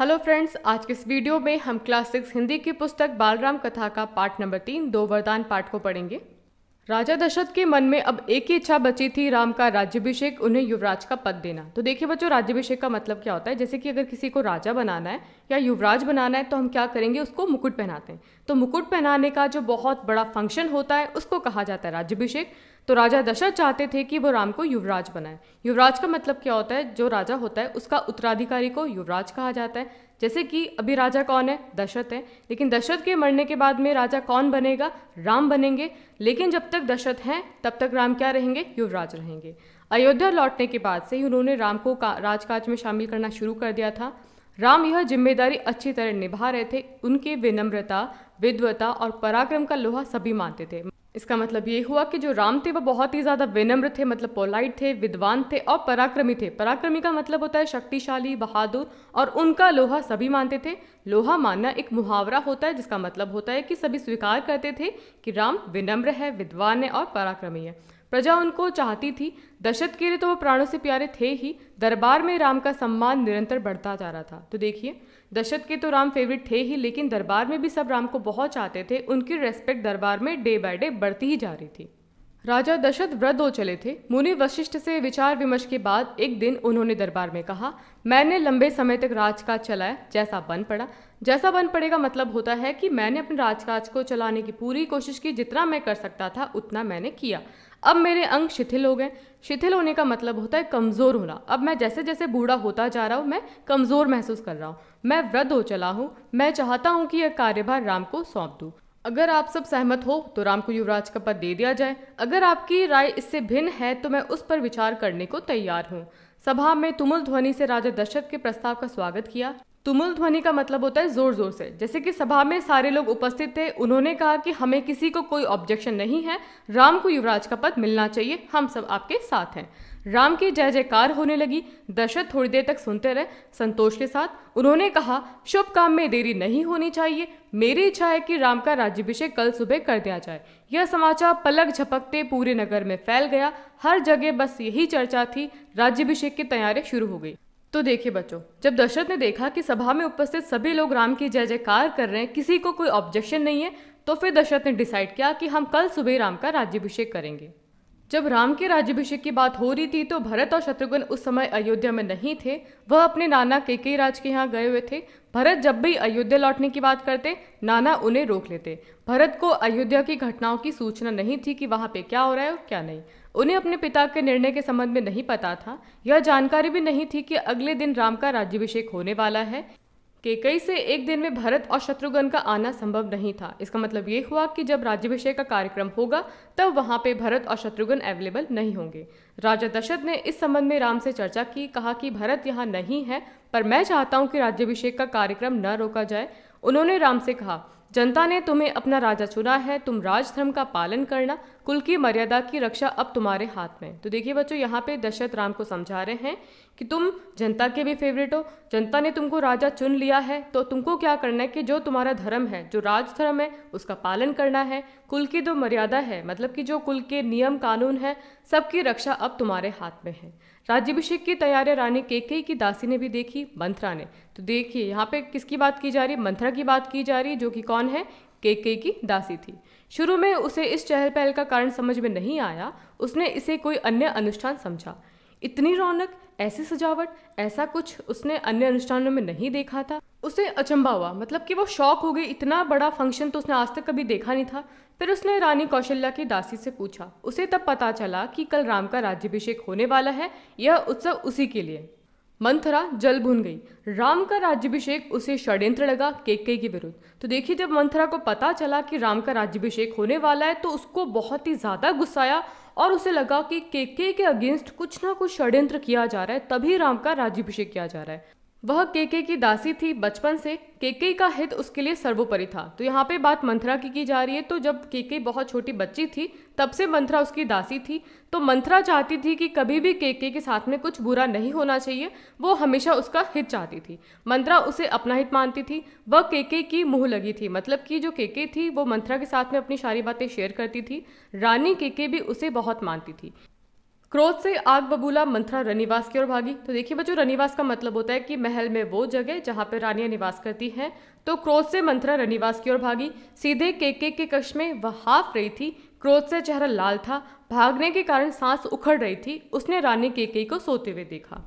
hello friends आज के इस वीडियो में हम क्लास सिक्स हिंदी की पुस्तक बालराम कथा का पाठ नंबर तीन दो वरदान पाठ को पढ़ेंगे राजा दशरथ के मन में अब एक ही इच्छा बची थी राम का राज्यभिषेक उन्हें युवराज का पद देना तो देखिए बच्चों राज्यभिषेक का मतलब क्या होता है जैसे कि अगर किसी को राजा बनाना है या युवराज बनाना है तो हम क्या करेंगे उसको मुकुट पहनाते हैं तो मुकुट पहनाने का जो बहुत बड़ा फंक्शन होता है उसको कहा जाता है राज्यभिषेक तो राजा दशरथ चाहते थे कि वो राम को युवराज बनाए युवराज का मतलब क्या होता है जो राजा होता है उसका उत्तराधिकारी को युवराज कहा जाता है जैसे कि अभी राजा कौन है दशरथ है लेकिन दशरथ के मरने के बाद में राजा कौन बनेगा राम बनेंगे लेकिन जब तक दशरथ हैं तब तक राम क्या रहेंगे युवराज रहेंगे अयोध्या लौटने के बाद से ही उन्होंने राम को का राजकाज में शामिल करना शुरू कर दिया था राम यह जिम्मेदारी अच्छी तरह निभा रहे थे उनके विनम्रता विद्वता और पराक्रम का लोहा सभी मानते थे इसका मतलब ये हुआ कि जो राम थे वो बहुत ही ज़्यादा विनम्र थे मतलब पोलाइट थे विद्वान थे और पराक्रमी थे पराक्रमी का मतलब होता है शक्तिशाली बहादुर और उनका लोहा सभी मानते थे लोहा मानना एक मुहावरा होता है जिसका मतलब होता है कि सभी स्वीकार करते थे कि राम विनम्र है विद्वान है और पराक्रमी है प्रजा उनको चाहती थी दशरथ के लिए तो वो प्राणों से प्यारे थे ही दरबार में राम का सम्मान निरंतर बढ़ता जा रहा था तो देखिए दशरथ के तो राम फेवरेट थे ही लेकिन दरबार में भी सब राम को बहुत चाहते थे उनकी रेस्पेक्ट दरबार में डे बाय डे बढ़ती ही जा रही थी राजा दशरथ वृद्ध हो चले थे मुनि वशिष्ठ से विचार विमर्श के बाद एक दिन उन्होंने दरबार में कहा मैंने लंबे समय तक राजकाज चलाया जैसा बन पड़ा जैसा बन पड़ेगा मतलब होता है कि मैंने अपने राजकाज को चलाने की पूरी कोशिश की जितना मैं कर सकता था उतना मैंने किया अब मेरे अंग शिथिल हो गए शिथिल होने का मतलब होता है कमज़ोर होना अब मैं जैसे जैसे बूढ़ा होता जा रहा हूँ मैं कमज़ोर महसूस कर रहा हूँ मैं वृद्ध हो चला हूँ मैं चाहता हूँ कि यह कार्यभार राम को सौंप दूँ अगर आप सब सहमत हो तो राम को युवराज का पद दे दिया जाए अगर आपकी राय इससे भिन्न है तो मैं उस पर विचार करने को तैयार हूँ सभा में तुमुल ध्वनि से राजा दशरथ के प्रस्ताव का स्वागत किया तुमुल ध्वनि का मतलब होता है जोर जोर से जैसे कि सभा में सारे लोग उपस्थित थे उन्होंने कहा कि हमें किसी को कोई ऑब्जेक्शन नहीं है राम को युवराज का पद मिलना चाहिए हम सब आपके साथ हैं राम की जय जयकार होने लगी दशरथ थोड़ी देर तक सुनते रहे संतोष के साथ उन्होंने कहा शुभ काम में देरी नहीं होनी चाहिए मेरी इच्छा है कि राम का राज्यभिषेक कल सुबह कर दिया जाए यह समाचार पलक झपकते पूरे नगर में फैल गया हर जगह बस यही चर्चा थी राज्यभिषेक की तैयारी शुरू हो गई तो देखिए बच्चों जब दशरथ ने देखा कि सभा में उपस्थित सभी लोग राम की जय जयकार कर रहे हैं किसी को कोई ऑब्जेक्शन नहीं है तो फिर दशरथ ने डिसाइड किया कि हम कल सुबह राम का राज्यभिषेक करेंगे जब राम के राज्यभिषेक की बात हो रही थी तो भरत और शत्रुघ्न उस समय अयोध्या में नहीं थे वह अपने नाना केके राज के यहाँ गए हुए थे भरत जब भी अयोध्या लौटने की बात करते नाना उन्हें रोक लेते भरत को अयोध्या की घटनाओं की सूचना नहीं थी कि वहाँ पे क्या हो रहा है और क्या नहीं उन्हें अपने पिता के निर्णय के संबंध में नहीं पता था यह जानकारी भी नहीं थी कि अगले दिन राम का राज्यभिषेक होने वाला है केकई से एक दिन में भरत और शत्रुघ्न का आना संभव नहीं था इसका मतलब ये हुआ कि जब राज्यभिषेक का कार्यक्रम होगा तब वहाँ पे भरत और शत्रुघ्न अवेलेबल नहीं होंगे राजा दशरथ ने इस संबंध में राम से चर्चा की कहा कि भरत यहाँ नहीं है पर मैं चाहता हूँ कि राज्यभिषेक का कार्यक्रम न रोका जाए उन्होंने राम से कहा जनता ने तुम्हें अपना राजा चुना है तुम राजधर्म का पालन करना कुल की मर्यादा की रक्षा अब तुम्हारे हाथ में तो देखिए बच्चों यहाँ पे दशरथ राम को समझा रहे हैं कि तुम जनता के भी फेवरेट हो जनता ने तुमको राजा चुन लिया है तो तुमको क्या करना है कि जो तुम्हारा धर्म है जो राजधर्म है उसका पालन करना है कुल की जो मर्यादा है मतलब कि जो कुल के नियम कानून है सबकी रक्षा अब तुम्हारे हाथ में है राज्यभिषेक की तैयारियां रानी केके की दासी ने भी देखी मंथरा ने तो देखिए यहाँ पे किसकी बात की जा रही है मंथरा की बात की जा रही है जो कि कौन है केके की दासी थी शुरू में उसे इस चहल पहल का कारण समझ में नहीं आया उसने इसे कोई अन्य अनुष्ठान समझा इतनी रौनक ऐसी सजावट ऐसा कुछ उसने अन्य अनुष्ठानों में नहीं देखा था उसे अचंबा हुआ मतलब कि वो शौक हो गई इतना बड़ा फंक्शन तो उसने आज तक कभी देखा नहीं था फिर उसने रानी कौशल्या की दासी से पूछा उसे तब पता चला कि कल राम का राज्यभिषेक होने वाला है यह उत्सव उसी के लिए मंथरा जल भून गई राम का राज्यभिषेक उसे षड्यंत्र लगा केके के विरुद्ध तो देखिए जब मंथरा को पता चला कि राम का राज्यभिषेक होने वाला है तो उसको बहुत ही ज़्यादा गुस्साया और उसे लगा कि केके के अगेंस्ट कुछ ना कुछ षड्यंत्र किया जा रहा है तभी राम का राज्यभिषेक किया जा रहा है वह केके की दासी थी बचपन से केके का हित उसके लिए सर्वोपरि था तो यहाँ पे बात मंथरा की की जा रही है तो जब केके बहुत छोटी बच्ची थी तब से मंथरा उसकी दासी थी तो मंथरा चाहती थी कि कभी भी केके के साथ में कुछ बुरा नहीं होना चाहिए वो हमेशा उसका हित चाहती थी मंथरा उसे अपना हित मानती थी वह केके की मुँह लगी थी मतलब कि जो केके थी वो मंथरा के साथ में अपनी सारी बातें शेयर करती थी रानी केके भी उसे बहुत मानती थी क्रोध से आग बबूला मंथरा रनिवास की ओर भागी तो देखिए बच्चों रनिवास का मतलब होता है कि महल में वो जगह जहाँ पर रानियाँ निवास करती हैं तो क्रोध से मंथरा रनिवास की ओर भागी सीधे केके के कक्ष में वह हाफ रही थी क्रोध से चेहरा लाल था भागने के कारण सांस उखड़ रही थी उसने रानी केके को सोते हुए देखा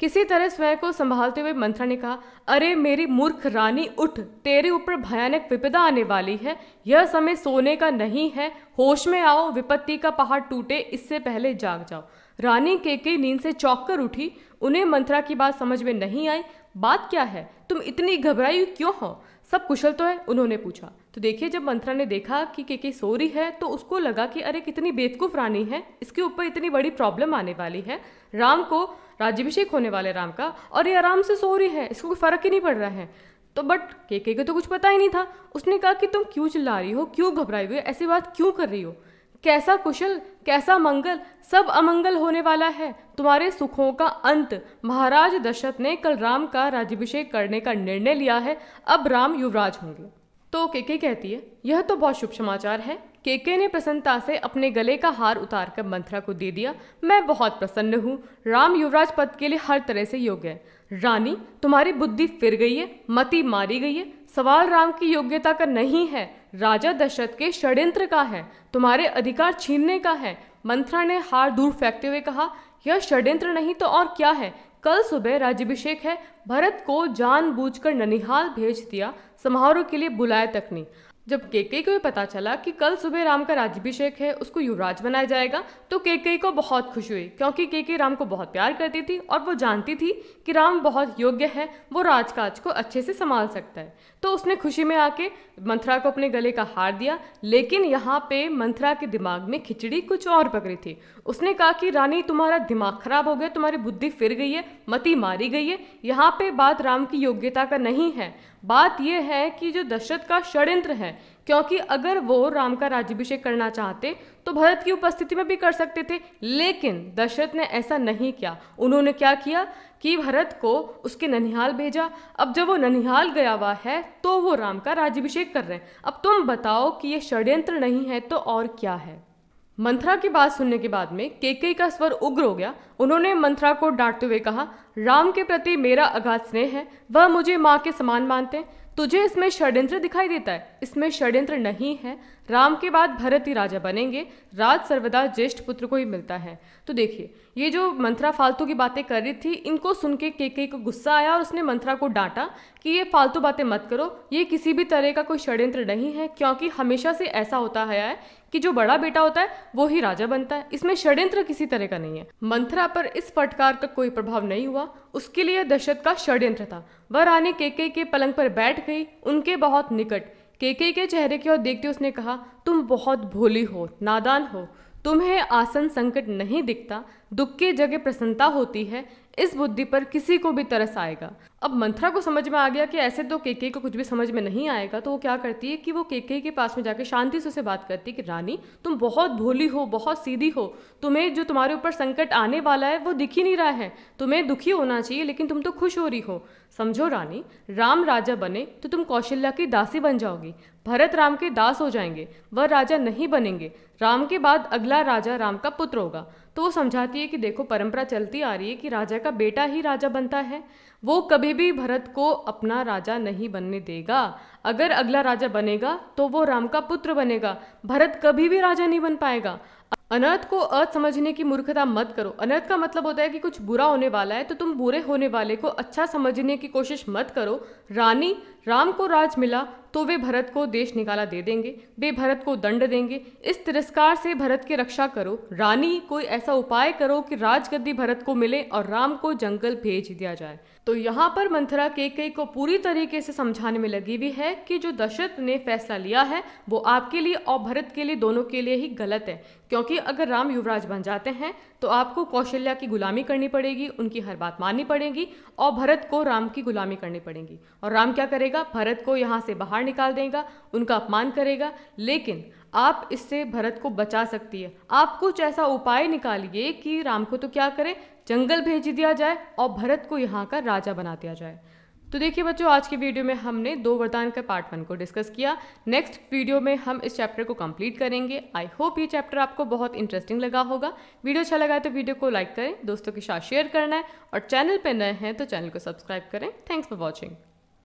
किसी तरह स्वयं को संभालते हुए मंत्रा ने कहा अरे मेरी मूर्ख रानी उठ तेरे ऊपर भयानक विपदा आने वाली है यह समय सोने का नहीं है होश में आओ विपत्ति का पहाड़ टूटे इससे पहले जाग जाओ रानी के के नींद से चौंक कर उठी उन्हें मंत्रा की बात समझ में नहीं आई बात क्या है तुम इतनी घबराई क्यों हो सब कुशल तो है उन्होंने पूछा तो देखिए जब मंत्रा ने देखा कि केके सो रही है तो उसको लगा कि अरे कितनी बेवकूफ़ रानी है इसके ऊपर इतनी बड़ी प्रॉब्लम आने वाली है राम को राज्यभिषेक होने वाले राम का और ये आराम से सो रही है इसको कोई फ़र्क ही नहीं पड़ रहा है तो बट केके को तो कुछ पता ही नहीं था उसने कहा कि तुम क्यों चिल्ला रही हो क्यों घबराई हुई ऐसी बात क्यों कर रही हो कैसा कुशल कैसा मंगल सब अमंगल होने वाला है तुम्हारे सुखों का अंत महाराज दशरथ ने कल राम का राज्यभिषेक करने का निर्णय लिया है अब राम युवराज होंगे तो केके कहती है यह तो बहुत शुभ समाचार है केके ने प्रसन्नता से अपने गले का हार उतार कर मंथरा को दे दिया मैं बहुत प्रसन्न हूँ राम युवराज पद के लिए हर तरह से योग्य है रानी तुम्हारी बुद्धि फिर गई है मति मारी गई है सवाल राम की योग्यता का नहीं है राजा दशरथ के षड्यंत्र का है तुम्हारे अधिकार छीनने का है मंथरा ने हार दूर फेंकते हुए कहा यह षड्यंत्र नहीं तो और क्या है कल सुबह राज्यभिषेक है भरत को जानबूझकर ननिहाल भेज दिया समारोह के लिए बुलाया तक नहीं जब केके को पता चला कि कल सुबह राम का राज्यभिषेक है उसको युवराज बनाया जाएगा तो केके को बहुत खुशी हुई क्योंकि केके राम को बहुत प्यार करती थी और वो जानती थी कि राम बहुत योग्य है वो राजकाज को अच्छे से संभाल सकता है तो उसने खुशी में आके मंथरा को अपने गले का हार दिया लेकिन यहाँ पे मंथरा के दिमाग में खिचड़ी कुछ और पकड़ी थी उसने कहा कि रानी तुम्हारा दिमाग खराब हो गया तुम्हारी बुद्धि फिर गई है मती मारी गई है यहाँ पे बात राम की योग्यता का नहीं है बात यह है कि जो दशरथ का षड्यंत्र है क्योंकि अगर वो राम का राज्यभिषेक करना चाहते तो भरत की उपस्थिति में भी कर सकते थे लेकिन दशरथ ने ऐसा नहीं किया उन्होंने क्या किया कि भरत को उसके ननिहाल भेजा अब जब वो ननिहाल गया हुआ है तो वो राम का राज्यभिषेक कर रहे हैं अब तुम बताओ कि ये षड्यंत्र नहीं है तो और क्या है मंथरा की बात सुनने के बाद में केके का स्वर उग्र हो गया उन्होंने मंथरा को डांटते हुए कहा राम के प्रति मेरा अगाध स्नेह है वह मुझे माँ के समान मानते हैं तुझे इसमें षड्यंत्र दिखाई देता है इसमें षड्यंत्र नहीं है राम के बाद भरत ही राजा बनेंगे राज सर्वदा ज्येष्ठ पुत्र को ही मिलता है तो देखिए ये जो मंथरा फालतू की बातें कर रही थी इनको सुन के के को गुस्सा आया और उसने मंथरा को डांटा कि ये फालतू बातें मत करो ये किसी भी तरह का कोई षड्यंत्र नहीं है क्योंकि हमेशा से ऐसा होता है कि जो बड़ा बेटा होता है वो ही राजा बनता है इसमें षड्यंत्र किसी तरह का नहीं है मंथरा पर इस फटकार का कोई प्रभाव नहीं हुआ उसके लिए दशरथ का षड्यंत्र था वह रानी केके के पलंग पर बैठ गई उनके बहुत निकट केके के चेहरे की ओर देखते उसने कहा तुम बहुत भोली हो नादान हो तुम्हें आसन संकट नहीं दिखता दुख की जगह प्रसन्नता होती है इस बुद्धि पर किसी को भी तरस आएगा अब मंथरा को समझ में आ गया कि ऐसे तो केके को कुछ भी समझ में नहीं आएगा तो वो क्या करती है कि वो केके के पास में जाकर शांति से उसे बात करती है कि रानी तुम बहुत भोली हो बहुत सीधी हो तुम्हें जो तुम्हारे ऊपर संकट आने वाला है वो दिख ही नहीं रहा है तुम्हें दुखी होना चाहिए लेकिन तुम तो खुश हो रही हो समझो रानी राम राजा बने तो तुम कौशल्या की दासी बन जाओगी भरत राम के दास हो जाएंगे वह राजा नहीं बनेंगे राम के बाद अगला राजा राम का पुत्र होगा तो वो समझाती है कि देखो परंपरा चलती आ रही है कि राजा का बेटा ही राजा बनता है वो कभी भी भरत को अपना राजा नहीं बनने देगा अगर अगला राजा बनेगा तो वो राम का पुत्र बनेगा भरत कभी भी राजा नहीं बन पाएगा अनर्थ को अर्थ समझने की मूर्खता मत करो अनर्थ का मतलब होता है कि कुछ बुरा होने वाला है तो तुम बुरे होने वाले को अच्छा समझने की कोशिश मत करो रानी राम को राज मिला तो वे भरत को देश निकाला दे देंगे वे भरत को दंड देंगे इस तिरस्कार से भरत की रक्षा करो रानी कोई ऐसा उपाय करो कि राजगद्दी भरत को मिले और राम को जंगल भेज दिया जाए तो यहाँ पर मंथरा केकई को पूरी तरीके से समझाने में लगी हुई है कि जो दशरथ ने फैसला लिया है वो आपके लिए और भरत के लिए दोनों के लिए ही गलत है क्योंकि अगर राम युवराज बन जाते हैं तो आपको कौशल्या की गुलामी करनी पड़ेगी उनकी हर बात माननी पड़ेगी और भरत को राम की गुलामी करनी पड़ेगी और राम क्या करेगा करेगा भरत को यहाँ से बाहर निकाल देगा उनका अपमान करेगा लेकिन आप इससे भरत को बचा सकती है आप कुछ ऐसा उपाय निकालिए कि राम को तो क्या करें जंगल भेज दिया जाए और भरत को यहाँ का राजा बना दिया जाए तो देखिए बच्चों आज की वीडियो में हमने दो वरदान के पार्ट वन को डिस्कस किया नेक्स्ट वीडियो में हम इस चैप्टर को कंप्लीट करेंगे आई होप ये चैप्टर आपको बहुत इंटरेस्टिंग लगा होगा वीडियो अच्छा लगा तो वीडियो को लाइक करें दोस्तों के साथ शेयर करना है और चैनल पर नए हैं तो चैनल को सब्सक्राइब करें थैंक्स फॉर वॉचिंग